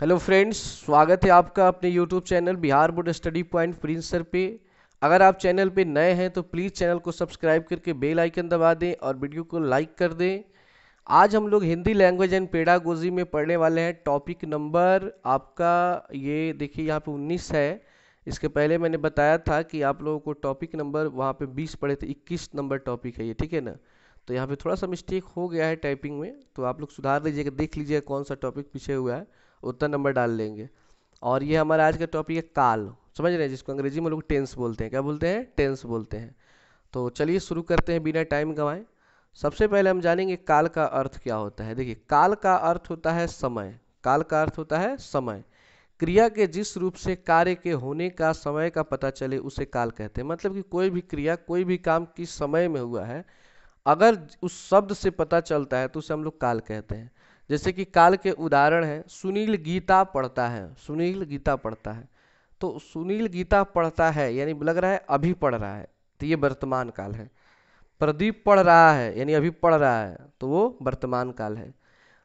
hello friends स्वागत है आपका अपने YouTube channel Bihar board study point प्रिंसर पे अगर आप चैनल पे नए हैं तो प्लीज़ चैनल को सब्सक्राइब करके बेल आइकन दबा दें और वीडियो को लाइक कर दें आज हम लोग हिंदी लैंग्वेज एंड पेडागोजी में पढ़ने वाले हैं टॉपिक नंबर आपका ये देखिए यहाँ पे उन्नीस है इसके पहले मैंने बताया था कि आप लोगों को टॉपिक नंबर वहाँ पर बीस पढ़े थे इक्कीस नंबर टॉपिक है ये ठीक है ना तो यहाँ पर थोड़ा सा मिस्टेक हो गया है टाइपिंग में तो आप लोग सुधार लीजिएगा देख लीजिएगा कौन सा टॉपिक पीछे हुआ है उतना नंबर डाल लेंगे और ये हमारा आज का टॉपिक है काल समझ रहे हैं जिसको अंग्रेजी में लोग टेंस बोलते हैं क्या बोलते हैं टेंस बोलते हैं तो चलिए शुरू करते हैं बिना टाइम गंवाए सबसे पहले हम जानेंगे काल का अर्थ क्या होता है देखिए काल का अर्थ होता है समय काल का अर्थ होता है समय क्रिया के जिस रूप से कार्य के होने का समय का पता चले उसे काल कहते हैं मतलब कि कोई भी क्रिया कोई भी काम किस समय में हुआ है अगर उस शब्द से पता चलता है तो उसे हम लोग काल कहते हैं जैसे कि काल के उदाहरण हैं सुनील गीता पढ़ता है सुनील गीता पढ़ता है तो सुनील गीता पढ़ता है यानी लग रहा है अभी पढ़ रहा है तो ये वर्तमान काल है प्रदीप पढ़ रहा है यानी अभी पढ़ रहा है तो वो वर्तमान काल है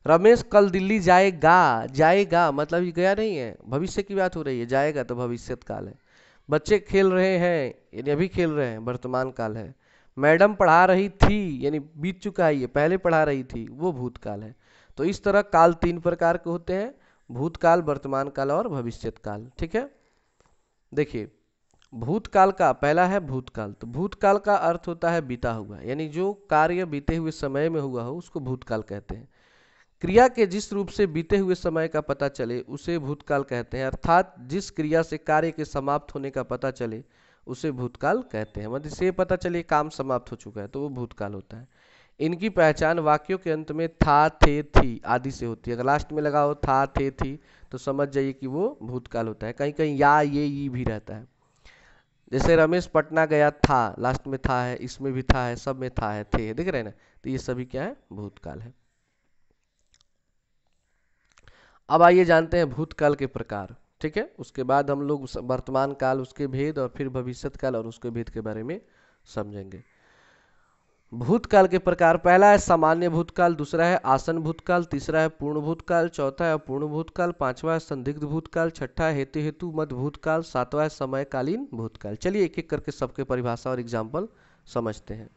रमेश कल दिल्ली जाएगा जाएगा मतलब ये गया नहीं है भविष्य की बात हो रही है जाएगा तो भविष्य काल है बच्चे खेल रहे हैं यानी अभी खेल रहे हैं वर्तमान काल है मैडम पढ़ा रही थी यानी बीत चुका है ये पहले पढ़ा रही थी वो भूतकाल है तो इस तरह काल तीन प्रकार के होते हैं भूतकाल वर्तमान काल और भविष्यत काल ठीक है देखिए भूतकाल का पहला है भूतकाल तो भूतकाल का अर्थ होता है बीता हुआ यानी जो कार्य बीते हुए समय में हुआ हो उसको भूतकाल कहते हैं क्रिया के जिस रूप से बीते हुए समय का पता चले उसे भूतकाल कहते हैं अर्थात जिस क्रिया से कार्य के समाप्त होने का पता चले उसे भूतकाल कहते हैं मतलब से पता चले काम समाप्त हो चुका है तो वो भूतकाल होता है इनकी पहचान वाक्यों के अंत में था थे थी आदि से होती है अगर लास्ट में लगा हो था थे थी तो समझ जाइए कि वो भूतकाल होता है कहीं कहीं या ये ई भी रहता है जैसे रमेश पटना गया था लास्ट में था है इसमें भी था है सब में था है थे है देख रहे हैं ना तो ये सभी क्या है भूतकाल है अब आइए जानते हैं भूतकाल के प्रकार ठीक है उसके बाद हम लोग वर्तमान काल उसके भेद और फिर भविष्यत काल और उसके भेद के बारे में समझेंगे भूतकाल के प्रकार पहला है सामान्य भूतकाल दूसरा है आसन भूतकाल तीसरा है पूर्ण भूतकाल चौथा है पूर्ण भूतकाल पांचवा है संदिग्ध भूतकाल छठा है हेतु हेतु मध्य भूतकाल सातवा है समयकालीन भूतकाल चलिए एक एक करके सबके परिभाषा और एग्जाम्पल समझते हैं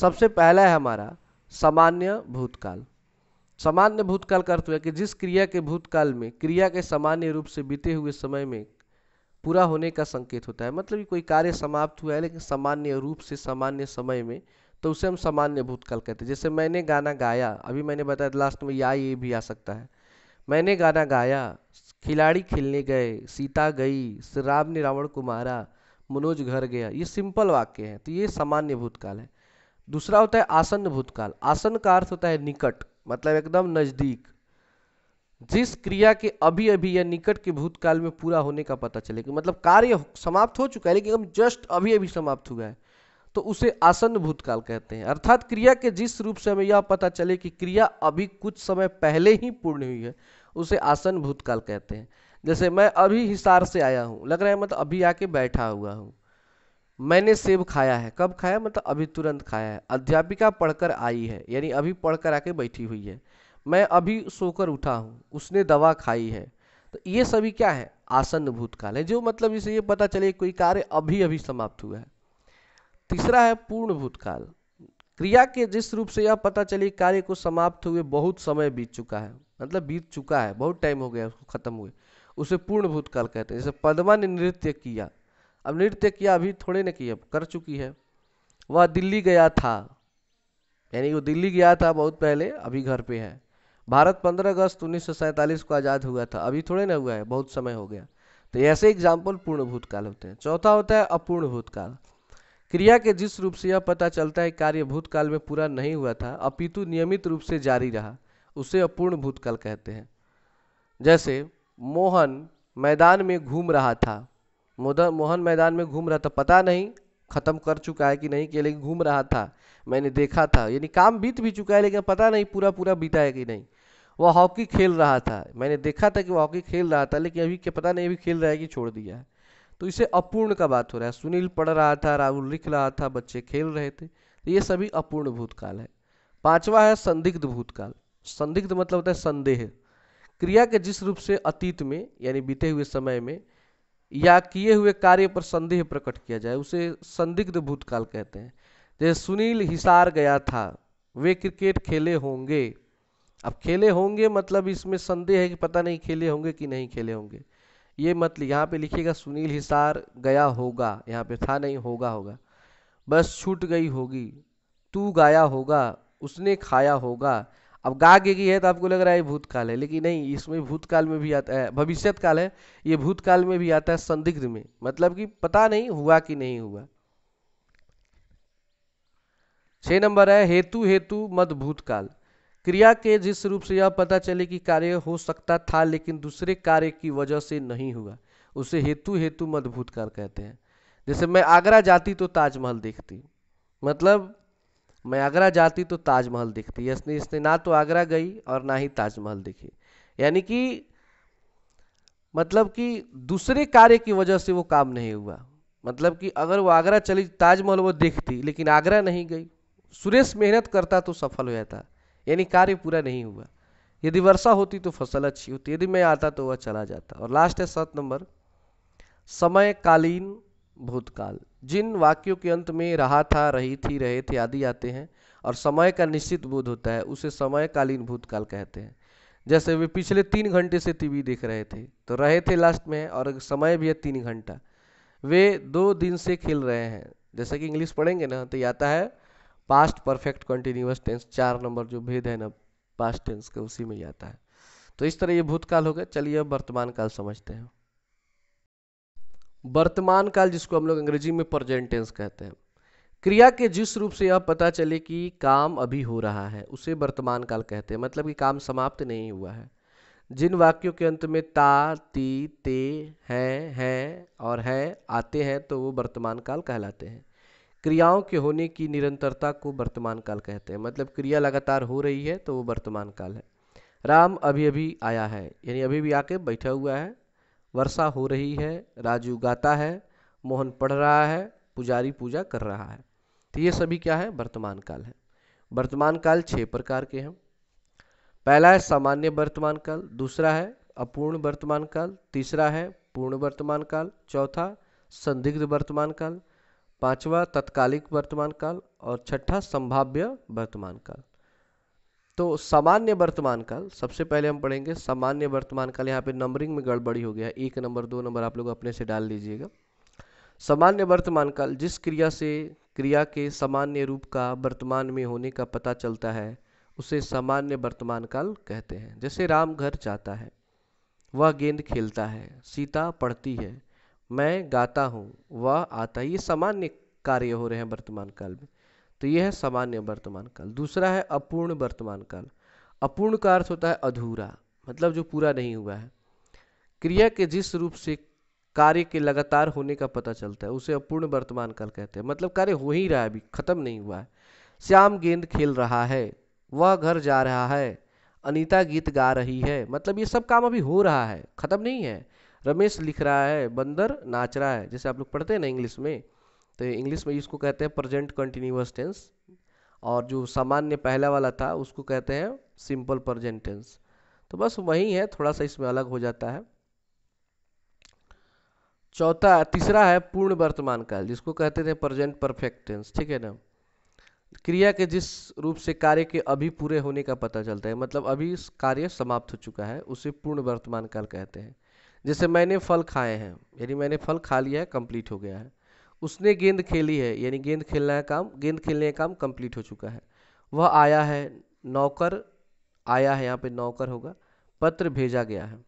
सबसे पहला है हमारा सामान्य भूतकाल सामान्य भूतकाल का अर्थ हुआ कि जिस क्रिया के भूतकाल में क्रिया के सामान्य रूप से बीते हुए समय में पूरा होने का संकेत होता है मतलब कोई कार्य समाप्त हुआ है लेकिन सामान्य रूप से सामान्य समय में तो उसे हम सामान्य भूतकाल कहते हैं जैसे मैंने गाना गाया अभी मैंने बताया लास्ट में या ये भी आ सकता है मैंने गाना गाया खिलाड़ी खेलने गए सीता गई श्री राम ने रावण को मारा मनोज घर गया ये सिंपल वाक्य है तो ये सामान्य भूतकाल है दूसरा होता है आसन्न भूतकाल आसन का अर्थ होता है निकट मतलब एकदम नज़दीक जिस क्रिया के अभी अभी या निकट के भूतकाल में पूरा होने का पता चलेगा मतलब कार्य समाप्त हो चुका है लेकिन जस्ट अभी अभी समाप्त हुआ है तो उसे आसन्न भूतकाल कहते हैं अर्थात क्रिया के जिस रूप से हमें यह पता चले कि क्रिया अभी कुछ समय पहले ही पूर्ण हुई है उसे आसन्न भूतकाल कहते हैं जैसे मैं अभी हिसार से आया हूँ लग रहा है मतलब अभी आके बैठा हुआ हूँ मैंने सेब खाया है कब खाया मतलब अभी तुरंत खाया है अध्यापिका पढ़कर आई है यानी अभी पढ़कर आके बैठी हुई है मैं अभी सोकर उठा हूँ उसने दवा खाई है तो ये सभी क्या है आसन्न भूतकाल है जो मतलब इसे ये पता चले कोई कार्य अभी अभी समाप्त हुआ है तीसरा है पूर्ण भूतकाल क्रिया के जिस रूप से यह पता चली कार्य को समाप्त हुए बहुत समय बीत चुका है मतलब बीत चुका है बहुत टाइम हो गया उसको खत्म हुए उसे पूर्ण भूतकाल कहते हैं जैसे पद्मा ने नृत्य किया अब नृत्य किया अभी थोड़े ने किया कर चुकी है वह दिल्ली गया था यानी वो दिल्ली गया था बहुत पहले अभी घर पे है भारत 15 अगस्त उन्नीस को आज़ाद हुआ था अभी थोड़े ना हुआ है बहुत समय हो गया तो ऐसे एग्जाम्पल पूर्ण भूतकाल होते हैं चौथा होता है अपूर्ण भूतकाल क्रिया के जिस रूप से यह पता चलता है कार्य भूतकाल में पूरा नहीं हुआ था अपितु नियमित रूप से जारी रहा उसे अपूर्ण भूतकाल कहते हैं जैसे मोहन मैदान में घूम रहा था मोहन मैदान में घूम रहा था पता नहीं खत्म कर चुका है कि नहीं किया लेकिन घूम रहा था मैंने देखा था यानी काम बीत भी चुका है लेकिन पता नहीं पूरा पूरा बीता है कि नहीं वह हॉकी खेल रहा था मैंने देखा था कि वह हॉकी खेल रहा था लेकिन अभी क्या पता नहीं अभी खेल रहा है कि छोड़ दिया है तो इसे अपूर्ण का बात हो रहा है सुनील पढ़ रहा था राहुल लिख रहा था बच्चे खेल रहे थे तो ये सभी अपूर्ण भूतकाल है पांचवा है संदिग्ध भूतकाल संदिग्ध मतलब होता है संदेह क्रिया के जिस रूप से अतीत में यानी बीते हुए समय में या किए हुए कार्य पर संदेह प्रकट किया जाए उसे संदिग्ध भूतकाल कहते हैं जैसे सुनील हिसार गया था वे क्रिकेट खेले होंगे अब खेले होंगे मतलब इसमें संदेह है कि पता नहीं खेले होंगे कि नहीं खेले होंगे ये मत यहाँ पे लिखिएगा सुनील हिसार गया होगा यहाँ पे था नहीं होगा होगा बस छूट गई होगी तू गाया होगा उसने खाया होगा अब गा के है तो आपको लग रहा है भूतकाल है लेकिन नहीं इसमें भूतकाल में भी आता है भविष्यत काल है ये भूतकाल में भी आता है संदिग्ध में मतलब कि पता नहीं हुआ कि नहीं हुआ छ नंबर है हेतु हेतु मत भूतकाल क्रिया के जिस रूप से यह पता चले कि कार्य हो सकता था लेकिन दूसरे कार्य की वजह से नहीं हुआ उसे हेतु हेतु मदभूत कर कहते हैं जैसे मैं आगरा जाती तो ताजमहल देखती मतलब मैं आगरा जाती तो ताजमहल देखती इसने इसने ना तो आगरा गई और ना ही ताजमहल देखी यानी कि मतलब कि दूसरे कार्य की वजह से वो काम नहीं हुआ मतलब कि अगर वो आगरा चली ताजमहल वो देखती लेकिन आगरा नहीं गई सुरेश मेहनत करता तो सफल हो जाता यानी कार्य पूरा नहीं हुआ यदि वर्षा होती तो फसल अच्छी होती यदि मैं आता तो वह चला जाता और लास्ट है सात नंबर समयकालीन भूतकाल जिन वाक्यों के अंत में रहा था रही थी रहे थे आदि आते हैं और समय का निश्चित बोध होता है उसे समयकालीन भूतकाल कहते हैं जैसे वे पिछले तीन घंटे से टीवी देख रहे थे तो रहे थे लास्ट में और समय भी है तीन घंटा वे दो दिन से खेल रहे हैं जैसे कि इंग्लिश पढ़ेंगे ना तो आता है पास्ट परफेक्ट कंटिन्यूस टेंस चार नंबर जो भेद है ना पास्ट टेंस के उसी में ही आता है तो इस तरह ये भूतकाल हो गया चलिए अब वर्तमान काल समझते हैं वर्तमान काल जिसको हम लोग अंग्रेजी में प्रजेंट टेंस कहते हैं क्रिया के जिस रूप से यह पता चले कि काम अभी हो रहा है उसे वर्तमान काल कहते हैं मतलब कि काम समाप्त नहीं हुआ है जिन वाक्यों के अंत में ता ती ते हैं हैं और है आते हैं तो वो वर्तमान काल कहलाते हैं क्रियाओं के होने की निरंतरता को वर्तमान काल कहते हैं मतलब क्रिया लगातार हो रही है तो वो वर्तमान काल है राम अभी अभी आया है यानी अभी भी आके बैठा हुआ है वर्षा हो रही है राजू गाता है मोहन पढ़ रहा है पुजारी पूजा कर रहा है तो ये सभी क्या है वर्तमान काल है वर्तमान काल छः प्रकार के हैं पहला है सामान्य वर्तमान काल दूसरा है अपूर्ण वर्तमान काल तीसरा है पूर्ण वर्तमान काल चौथा संदिग्ध वर्तमान काल पांचवा तत्कालिक वर्तमान काल और छठा संभाव्य वर्तमान काल तो सामान्य वर्तमान काल सबसे पहले हम पढ़ेंगे सामान्य वर्तमान काल यहाँ पे नंबरिंग में गड़बड़ी हो गया एक नंबर दो नंबर आप लोग अपने से डाल लीजिएगा सामान्य वर्तमान काल जिस क्रिया से क्रिया के सामान्य रूप का वर्तमान में होने का पता चलता है उसे सामान्य वर्तमान काल कहते हैं जैसे राम घर जाता है वह गेंद खेलता है सीता पढ़ती है मैं गाता हूँ वह आता है ये सामान्य कार्य हो रहे हैं वर्तमान काल में तो ये है सामान्य वर्तमान काल दूसरा है अपूर्ण वर्तमान काल अपूर्ण का अर्थ होता है अधूरा मतलब जो पूरा नहीं हुआ है क्रिया के जिस रूप से कार्य के लगातार होने का पता चलता है उसे अपूर्ण वर्तमान काल कहते हैं मतलब कार्य हो ही रहा है अभी खत्म नहीं हुआ है श्याम गेंद खेल रहा है वह घर जा रहा है अनीता गीत गा रही है मतलब ये सब काम अभी हो रहा है खत्म नहीं है रमेश लिख रहा है बंदर नाच रहा है जैसे आप लोग पढ़ते हैं ना इंग्लिश में तो इंग्लिश में इसको कहते हैं प्रजेंट कंटिन्यूस टेंस और जो सामान्य पहला वाला था उसको कहते हैं सिंपल प्रजेंट टेंस तो बस वही है थोड़ा सा इसमें अलग हो जाता है चौथा तीसरा है पूर्ण वर्तमान काल जिसको कहते थे प्रजेंट परफेक्ट टेंस ठीक है ना क्रिया के जिस रूप से कार्य के अभी पूरे होने का पता चलता है मतलब अभी कार्य समाप्त हो चुका है उसे पूर्ण वर्तमान काल कहते हैं जैसे मैंने फल खाए हैं यानी मैंने फल खा लिया है कंप्लीट हो गया है उसने गेंद खेली है यानी गेंद खेलना है काम गेंद खेलने का काम कंप्लीट हो चुका है वह आया है नौकर आया है यहाँ पे नौकर होगा पत्र भेजा गया है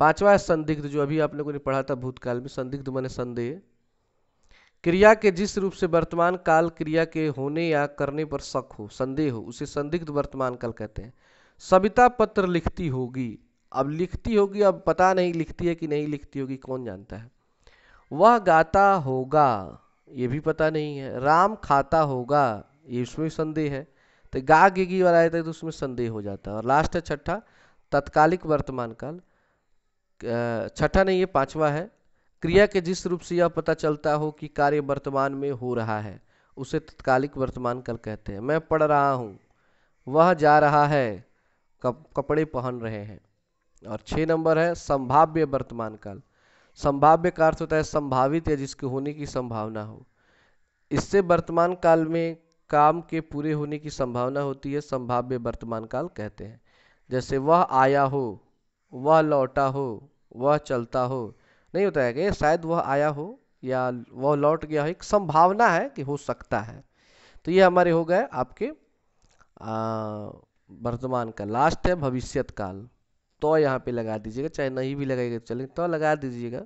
पांचवा है संदिग्ध जो अभी आप लोगों ने पढ़ा था भूतकाल में संदिग्ध मैंने संदेह क्रिया के जिस रूप से वर्तमान काल क्रिया के होने या करने पर शक हो संदेह हो उसे संदिग्ध वर्तमान काल कहते हैं सविता पत्र लिखती होगी अब लिखती होगी अब पता नहीं लिखती है कि नहीं लिखती होगी कौन जानता है वह गाता होगा ये भी पता नहीं है राम खाता होगा ये उसमें संदेह है तो गा गिगी वाला आता है तो उसमें संदेह हो जाता है और लास्ट है छठा तत्कालिक वर्तमान काल छठा नहीं ये पांचवा है क्रिया के जिस रूप से यह पता चलता हो कि कार्य वर्तमान में हो रहा है उसे तत्कालिक वर्तमान काल कहते हैं मैं पढ़ रहा हूँ वह जा रहा है कपड़े पहन रहे हैं और छः नंबर है संभाव्य वर्तमान काल संभाव्य का अर्थ होता है संभावित या जिसके होने की संभावना हो इससे वर्तमान काल में काम के पूरे होने की संभावना होती है संभाव्य वर्तमान काल कहते हैं जैसे वह आया हो वह लौटा हो वह चलता हो नहीं होता है कि शायद वह आया हो या वह लौट गया हो एक संभावना है कि हो सकता है तो ये हमारे हो गए आपके वर्तमान का लास्ट है भविष्यत काल तो यहाँ पे लगा दीजिएगा चाहे नहीं भी लगाएगा तो चले तो लगा दीजिएगा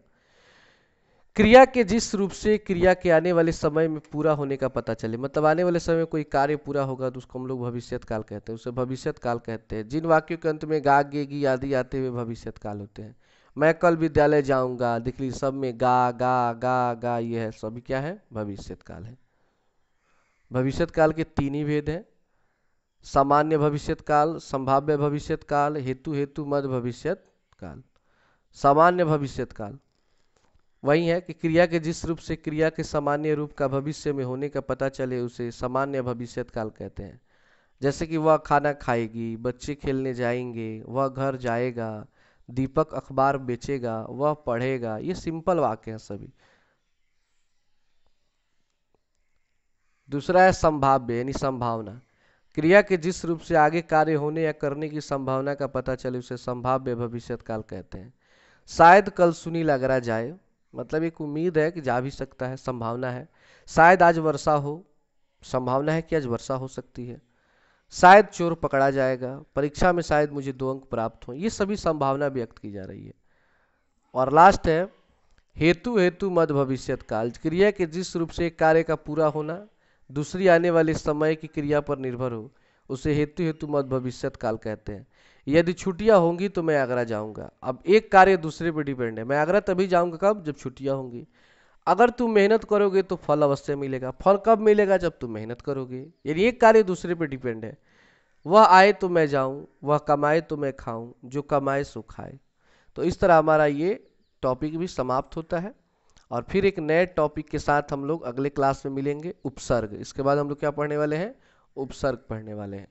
क्रिया के जिस रूप से क्रिया के आने वाले समय में पूरा होने का पता चले मतलब आने वाले समय में कोई कार्य पूरा होगा तो उसको हम लोग भविष्यत काल कहते हैं उसे भविष्यत काल कहते हैं जिन वाक्यों के अंत में गा गेगी आदि आते हुए भविष्यत काल होते हैं मैं कल विद्यालय जाऊंगा देख ली सब में गा गा गा गा ये है सभी क्या है भविष्यत काल है भविष्यत काल के तीन ही भेद हैं सामान्य भविष्यत काल संभाव्य भविष्यत काल हेतु हेतु मध्य भविष्यत काल सामान्य भविष्यत काल वही है कि क्रिया के जिस रूप से क्रिया के सामान्य रूप का भविष्य में होने का पता चले उसे सामान्य भविष्यत काल कहते हैं जैसे कि वह खाना खाएगी बच्चे खेलने जाएंगे वह घर जाएगा दीपक अखबार बेचेगा वह पढ़ेगा ये सिंपल वाक्य है सभी दूसरा है संभाव्य यानी संभावना क्रिया के जिस रूप से आगे कार्य होने या करने की संभावना का पता चले उसे संभाव्य भविष्य काल कहते हैं शायद कल सुनी लगरा जाए मतलब एक उम्मीद है कि जा भी सकता है संभावना है शायद आज वर्षा हो संभावना है कि आज वर्षा हो सकती है शायद चोर पकड़ा जाएगा परीक्षा में शायद मुझे दो अंक प्राप्त हों ये सभी संभावना व्यक्त की जा रही है और लास्ट है हेतु हेतु मद भविष्य काल क्रिया के जिस रूप से कार्य का पूरा होना दूसरी आने वाले समय की क्रिया पर निर्भर हो उसे हेतु हेतु मत भविष्य काल कहते हैं यदि छुट्टियां होंगी तो मैं आगरा जाऊंगा अब एक कार्य दूसरे पर डिपेंड है मैं आगरा तभी जाऊंगा कब जब छुट्टियां होंगी अगर तुम मेहनत करोगे तो फल अवश्य मिलेगा फल कब मिलेगा जब तुम मेहनत करोगे यदि एक कार्य दूसरे पर डिपेंड है वह आए तो मैं जाऊं वह कमाए तो मैं खाऊं जो कमाए सो खाए तो इस तरह हमारा ये टॉपिक भी समाप्त होता है और फिर एक नए टॉपिक के साथ हम लोग अगले क्लास में मिलेंगे उपसर्ग इसके बाद हम लोग क्या पढ़ने वाले हैं उपसर्ग पढ़ने वाले हैं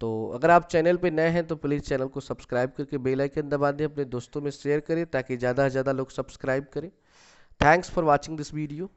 तो अगर आप चैनल पे नए हैं तो प्लीज़ चैनल को सब्सक्राइब करके बेल आइकन दबा दें अपने दोस्तों में शेयर करें ताकि ज़्यादा से ज़्यादा लोग सब्सक्राइब करें thanks for watching this video